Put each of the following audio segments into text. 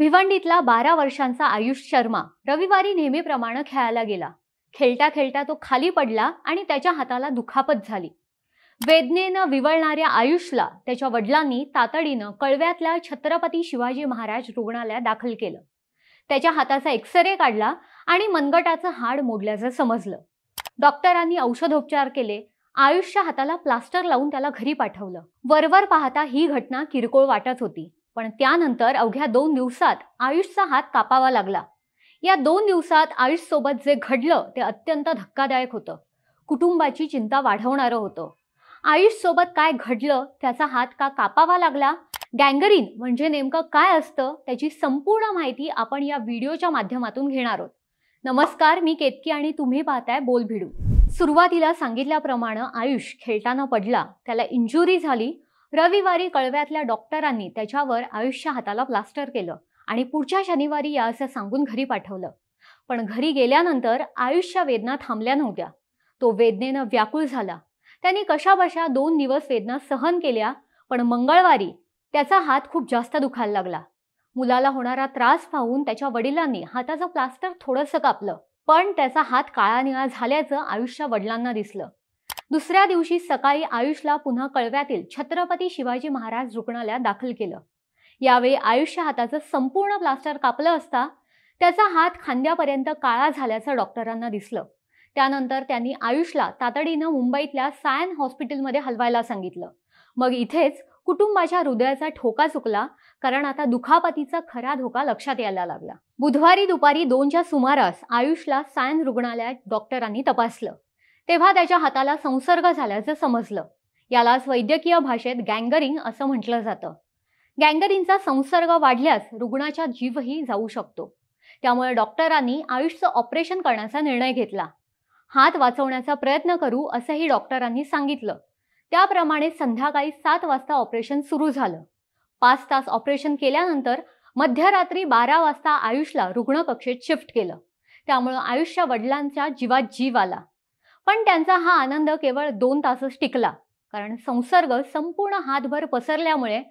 भिवंडीतला बारा वर्षांचा आयुष शर्मा रविवारी नेहमीप्रमाणे खेळायला गेला खेळता खेळता तो खाली पडला आणि त्याच्या हाताला दुखापत झाली वेदनेनं विवळणाऱ्या आयुषला त्याच्या वडिलांनी तातडीनं कळव्यातल्या छत्रपती शिवाजी महाराज रुग्णालयात दाखल केलं त्याच्या हाताचा एक्सरे काढला आणि मनगटाचं हाड मोडल्याचं समजलं डॉक्टरांनी औषधोपचार केले आयुषच्या हाताला प्लास्टर लावून त्याला घरी पाठवलं वरवर पाहता ही घटना किरकोळ वाटत होती पण त्यानंतर अवघ्या दोन दिवसात आयुषचा हात कापावा लागला या दोन दिवसात आयुषसोबत जे घडलं ते अत्यंत धक्कादायक होतं कुटुंबाची चिंता वाढवणारं होतं आयुषसोबत काय घडलं त्याचा हात का कापावा लागला गँगरीन म्हणजे नेमकं काय असतं त्याची संपूर्ण माहिती आपण या व्हिडिओच्या माध्यमातून घेणार आहोत नमस्कार मी केतकी आणि तुम्ही पाहताय बोलभिडू सुरुवातीला सांगितल्याप्रमाणे आयुष खेळताना पडला त्याला इंजुरी झाली रविवारी कळव्यातल्या डॉक्टरांनी त्याच्यावर आयुष्य हाताला प्लास्टर केलं आणि पुढच्या शनिवारी या असं सांगून घरी पाठवलं पण घरी गेल्यानंतर आयुष्य वेदना थांबल्या नव्हत्या तो वेदनेनं व्याकुळ झाला त्याने कशाबशा दोन दिवस वेदना सहन केल्या पण मंगळवारी त्याचा हात खूप जास्त दुखायला लागला मुलाला होणारा त्रास पाहून त्याच्या वडिलांनी हाताचं प्लास्टर थोडंसं कापलं पण त्याचा हात काळा निळा झाल्याचं आयुष्य वडिलांना दिसलं दुसऱ्या दिवशी सकाळी आयुषला पुन्हा कळव्यातील छत्रपती शिवाजी महाराज रुग्णालयात दाखल केलं यावेळी आयुषच्या हाताचं संपूर्ण प्लास्टर कापलं असता त्याचा हात खांद्यापर्यंत काळा झाल्याचं डॉक्टरांना दिसलं त्यानंतर त्यांनी आयुषला तातडीनं मुंबईतल्या सायन हॉस्पिटलमध्ये हलवायला सांगितलं मग इथेच कुटुंबाच्या हृदयाचा ठोका चुकला कारण आता दुखापतीचा खरा धोका लक्षात यायला लागला बुधवारी दुपारी दोनच्या सुमारास आयुषला सायन रुग्णालयात डॉक्टरांनी तपासलं तेव्हा त्याच्या हाताला संसर्ग झाल्याचं समजलं यालाच वैद्यकीय भाषेत गँगरिंग असं म्हटलं जातं गँगरिंगचा संसर्ग वाढल्यास रुग्णाचा जीवही जाऊ शकतो त्यामुळे डॉक्टरांनी आयुषचं ऑपरेशन करण्याचा निर्णय घेतला हात वाचवण्याचा प्रयत्न करू असंही डॉक्टरांनी सांगितलं त्याप्रमाणे संध्याकाळी सात वाजता ऑपरेशन सुरू झालं पाच तास ऑपरेशन केल्यानंतर मध्यरात्री बारा वाजता आयुषला रुग्णकक्षेत शिफ्ट केलं त्यामुळं आयुषच्या वडिलांच्या जीवात जीव आला पण त्यांचा हा आनंद केवळ दोन तासच टिकला कारण संसर्ग संपूर्ण हातभर पसरल्यामुळे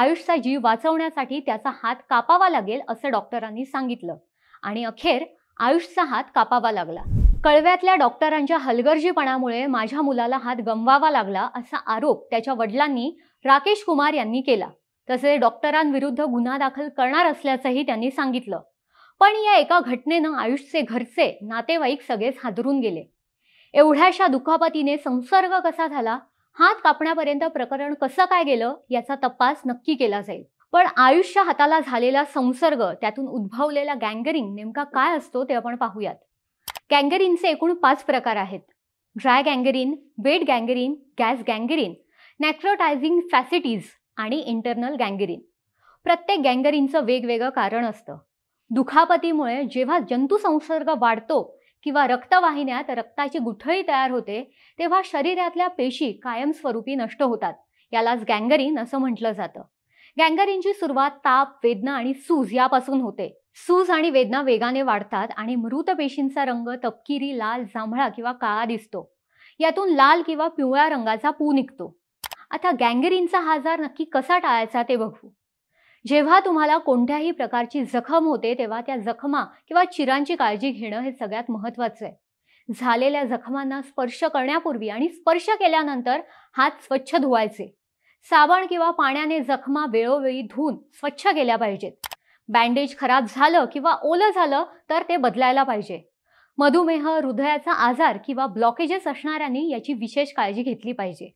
आयुषचा जीव वाचवण्यासाठी त्याचा हात कापावा लागेल असं डॉक्टरांनी सांगितलं आणि अखेर आयुषचा हात कापावा लागला कळव्यातल्या डॉक्टरांच्या हलगर्जीपणामुळे माझ्या मुलाला हात गमवावा लागला असा आरोप त्याच्या वडिलांनी राकेश कुमार यांनी केला तसे डॉक्टरांविरुद्ध गुन्हा दाखल करणार असल्याचंही त्यांनी सांगितलं पण या एका घटनेनं आयुषचे घरचे नातेवाईक सगळेच हादरून गेले एवढ्याशा दुखापतीने संसर्ग कसा झाला हात कापण्यापर्यंत प्रकरण कसं काय गेलं याचा तपास नक्की केला जाईल पण आयुष्य हाताला झालेला संसर्ग त्यातून उद्भवलेला गँगरिंग नेमका काय असतो ते आपण पाहूयात गँगरिनचे एकूण पाच प्रकार आहेत dry gangrene wet gangrene gas gangrene necrotising fasciitis आणि इंटरनल गँगरिन प्रत्येक गँगरिनचं वेगवेगळं कारण असतं दुखापतीमुळे जेव्हा जंतुसंसर्ग वाढतो किंवा रक्तवाहिन्यात रक्ताची गुठळी तयार होते तेव्हा शरीरातल्या पेशी कायमस्वरूपी नष्ट होतात यालाच गँगरीन असं म्हटलं जातं गँगरीनची सुरुवात ताप वेदना आणि सूज यापासून होते सूज आणि वेदना वेगाने वाढतात आणि मृत पेशींचा रंग तपकिरी लाल जांभळा किंवा काळा दिसतो यातून लाल किंवा पिवळ्या रंगाचा पू निघतो आता गँगरींचा हा आजार नक्की कसा टाळायचा ते बघू जेव्हा तुम्हाला कोणत्याही प्रकारची जखम होते तेव्हा त्या जखमा किंवा चिरांची काळजी घेणं हे सगळ्यात महत्वाचं आहे झालेल्या जखमांना स्पर्श करण्यापूर्वी आणि स्पर्श केल्यानंतर हात स्वच्छ धुवायचे साबण किंवा पाण्याने जखमा वेळोवेळी धुवून स्वच्छ केल्या पाहिजेत बँडेज खराब झालं किंवा ओलं झालं तर ते बदलायला पाहिजे मधुमेह हृदयाचा आजार किंवा ब्लॉकेजेस असणाऱ्यांनी याची विशेष काळजी घेतली पाहिजे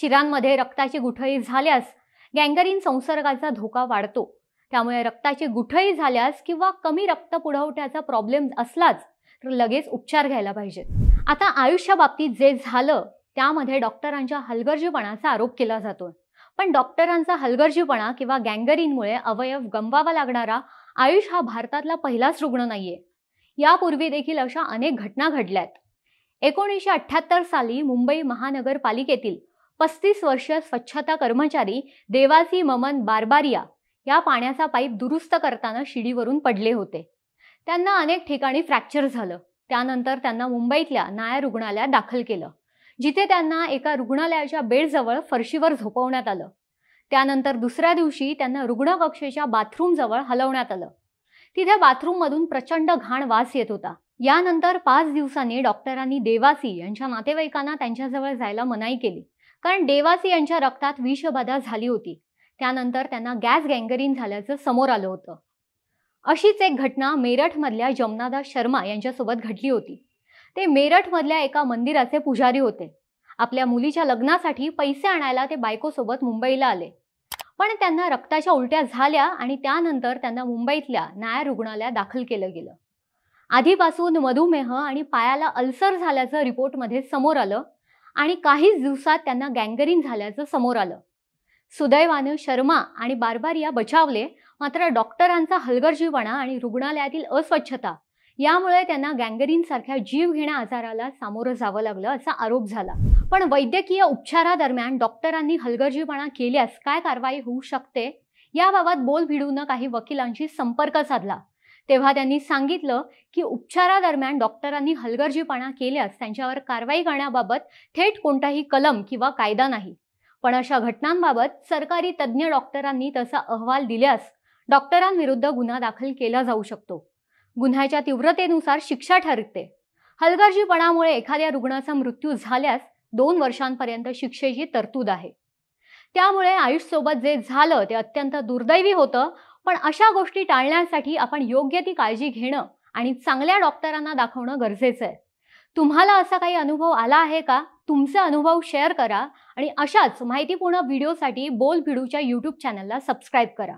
शिरांमध्ये रक्ताची गुठळी झाल्यास गँगरीन संसर्गाचा धोका वाढतो त्यामुळे रक्ताची गुठळी झाल्यास किंवा कमी रक्त पुरवठ्याचा प्रॉब्लेम असलाच तर लगेच उपचार घ्यायला पाहिजेत आता आयुष्याबाबतीत जे झालं त्यामध्ये डॉक्टरांच्या हलगर्जीपणाचा आरोप केला जातो पण डॉक्टरांचा हलगर्जीपणा किंवा गँगरीनमुळे अवयव गमवावा लागणारा आयुष हा भारतातला पहिलाच रुग्ण नाहीये यापूर्वी देखील अशा अनेक घटना घडल्यात एकोणीसशे अठ्ठ्याहत्तर साली मुंबई महानगरपालिकेतील पस्तीस वर्ष स्वच्छता कर्मचारी देवासी ममन बारबारिया या पाण्याचा पाईप दुरुस्त करताना शिडीवरून पडले होते त्यांना अनेक ठिकाणी फ्रॅक्चर झालं त्यानंतर त्यांना मुंबईतल्या नाया रुग्णालयात दाखल केलं जिथे त्यांना एका रुग्णालयाच्या बेडजवळ फरशीवर झोपवण्यात आलं त्यानंतर दुसऱ्या दिवशी त्यांना रुग्णकक्षेच्या बाथरूमजवळ हलवण्यात आलं तिथे बाथरूममधून प्रचंड घाण वास येत होता यानंतर पाच दिवसांनी डॉक्टरांनी देवासी यांच्या नातेवाईकांना त्यांच्याजवळ जायला मनाई केली कारण देवासी यांच्या रक्तात विषबाधा झाली होती त्यानंतर त्यांना गॅस गँगरीन झाल्याचं समोर आलं होतं अशीच एक घटना मेरठमधल्या जमनादास शर्मा यांच्यासोबत घडली होती ते मेरठमधल्या एका मंदिराचे पुजारी होते आपल्या मुलीच्या लग्नासाठी पैसे आणायला ते बायकोसोबत मुंबईला आले पण त्यांना रक्ताच्या उलट्या झाल्या आणि त्यानंतर त्यांना मुंबईतल्या नायर रुग्णालयात दाखल केलं गेलं आधीपासून मधुमेह आणि पायाला अल्सर झाल्याचं रिपोर्टमध्ये समोर आलं आणि काहीच दिवसात त्यांना गँगरीन झाल्याचं समोर आलं सुदैवानं शर्मा आणि बारबारिया बचावले मात्र डॉक्टरांचा हलगर्जीपणा आणि रुग्णालयातील अस्वच्छता यामुळे त्यांना गँगरीन सारख्या जीवघेण्या आजाराला सामोरं जावं लागलं असा आरोप झाला पण वैद्यकीय उपचारादरम्यान डॉक्टरांनी हलगर्जीपणा केल्यास काय कारवाई होऊ शकते याबाबत बोल भिडून काही वकिलांशी संपर्क साधला तेव्हा त्यांनी सांगितलं की उपचारादरम्यान डॉक्टरांनी हलगर्जीपणा केल्यास त्यांच्यावर कारवाई करण्याबाबत थेट कोणताही कलम किंवा कायदा नाही पण अशा घटनांबाबत सरकारी तज्ज्ञ डॉक्टरांनी तसा अहवाल दिल्यास डॉक्टरांविरुद्ध गुन्हा दाखल केला जाऊ शकतो गुन्ह्याच्या तीव्रतेनुसार शिक्षा ठरते हलगर्जीपणामुळे एखाद्या रुग्णाचा मृत्यू झाल्यास दोन वर्षांपर्यंत शिक्षेची तरतूद आहे त्यामुळे सोबत जे झालं ते अत्यंत दुर्दैवी होतं पण अशा गोष्टी टाळण्यासाठी आपण योग्य ती काळजी घेणं आणि चांगल्या डॉक्टरांना दाखवणं गरजेचं आहे तुम्हाला असा काही अनुभव आला आहे का तुमचा अनुभव शेअर करा आणि अशाच माहितीपूर्ण व्हिडिओसाठी बोल भिडूच्या यूट्यूब चॅनलला सबस्क्राईब करा